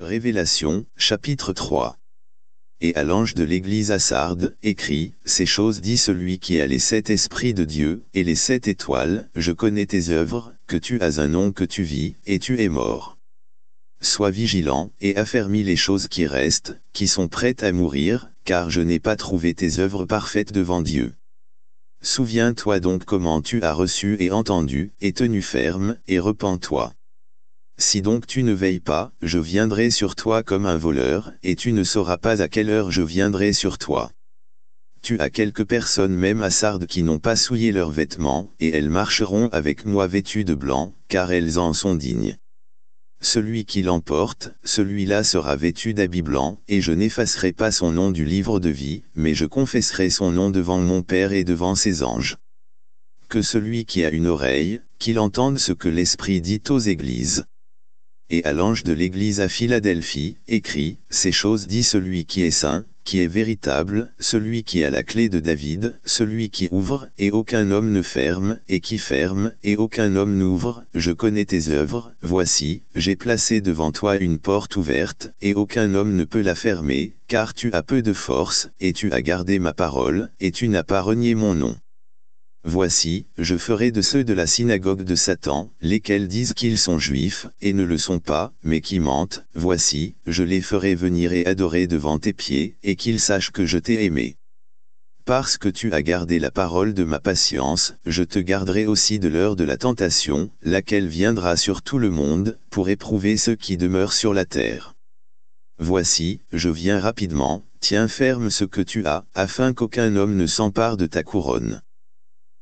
Révélation, chapitre 3 Et à l'ange de l'église à Sardes, écrit, Ces choses dit celui qui a les sept esprits de Dieu, et les sept étoiles, Je connais tes œuvres, que tu as un nom que tu vis, et tu es mort. Sois vigilant, et affermis les choses qui restent, qui sont prêtes à mourir, car je n'ai pas trouvé tes œuvres parfaites devant Dieu. Souviens-toi donc comment tu as reçu et entendu, et tenu ferme, et repens-toi. Si donc tu ne veilles pas, je viendrai sur toi comme un voleur, et tu ne sauras pas à quelle heure je viendrai sur toi. Tu as quelques personnes même Sardes qui n'ont pas souillé leurs vêtements, et elles marcheront avec moi vêtues de blanc, car elles en sont dignes. Celui qui l'emporte, celui-là sera vêtu d'habits blancs, et je n'effacerai pas son nom du livre de vie, mais je confesserai son nom devant mon Père et devant ses anges. Que celui qui a une oreille, qu'il entende ce que l'Esprit dit aux églises et à l'ange de l'Église à Philadelphie, écrit, Ces choses dit celui qui est saint, qui est véritable, celui qui a la clé de David, celui qui ouvre, et aucun homme ne ferme, et qui ferme, et aucun homme n'ouvre, je connais tes œuvres, voici, j'ai placé devant toi une porte ouverte, et aucun homme ne peut la fermer, car tu as peu de force, et tu as gardé ma parole, et tu n'as pas renié mon nom. Voici, je ferai de ceux de la synagogue de Satan, lesquels disent qu'ils sont juifs, et ne le sont pas, mais qui mentent, voici, je les ferai venir et adorer devant tes pieds, et qu'ils sachent que je t'ai aimé. Parce que tu as gardé la parole de ma patience, je te garderai aussi de l'heure de la tentation, laquelle viendra sur tout le monde, pour éprouver ceux qui demeurent sur la terre. Voici, je viens rapidement, tiens ferme ce que tu as, afin qu'aucun homme ne s'empare de ta couronne.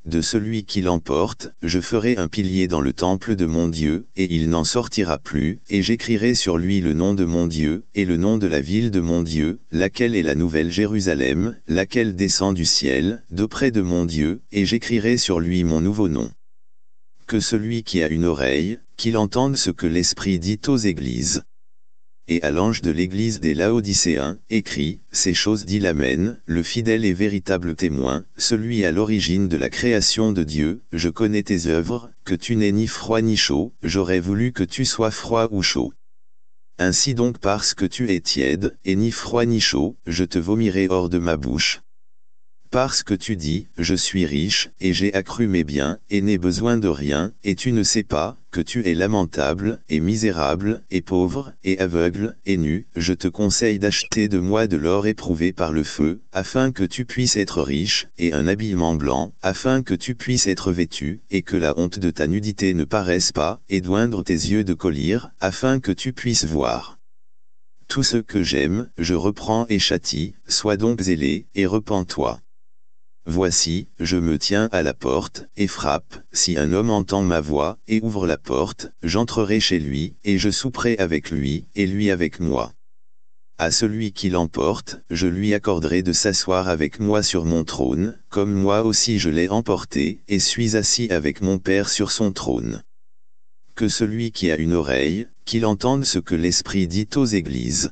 De celui qui l'emporte, je ferai un pilier dans le temple de mon Dieu, et il n'en sortira plus, et j'écrirai sur lui le nom de mon Dieu, et le nom de la ville de mon Dieu, laquelle est la nouvelle Jérusalem, laquelle descend du ciel, de près de mon Dieu, et j'écrirai sur lui mon nouveau nom. Que celui qui a une oreille, qu'il entende ce que l'Esprit dit aux églises et à l'ange de l'église des Laodicéens, écrit, Ces choses dit l'Amen, le fidèle et véritable témoin, celui à l'origine de la création de Dieu, je connais tes œuvres, que tu n'es ni froid ni chaud, j'aurais voulu que tu sois froid ou chaud. Ainsi donc parce que tu es tiède, et ni froid ni chaud, je te vomirai hors de ma bouche. Parce que tu dis, je suis riche, et j'ai accru mes biens, et n'ai besoin de rien, et tu ne sais pas, que tu es lamentable, et misérable, et pauvre, et aveugle, et nu, je te conseille d'acheter de moi de l'or éprouvé par le feu, afin que tu puisses être riche, et un habillement blanc, afin que tu puisses être vêtu, et que la honte de ta nudité ne paraisse pas, et doindre tes yeux de collyre, afin que tu puisses voir. Tout ce que j'aime, je reprends et châtie, sois donc zélé, et repens-toi. Voici, je me tiens à la porte, et frappe, si un homme entend ma voix, et ouvre la porte, j'entrerai chez lui, et je souperai avec lui, et lui avec moi. À celui qui l'emporte, je lui accorderai de s'asseoir avec moi sur mon trône, comme moi aussi je l'ai emporté, et suis assis avec mon Père sur son trône. Que celui qui a une oreille, qu'il entende ce que l'Esprit dit aux églises.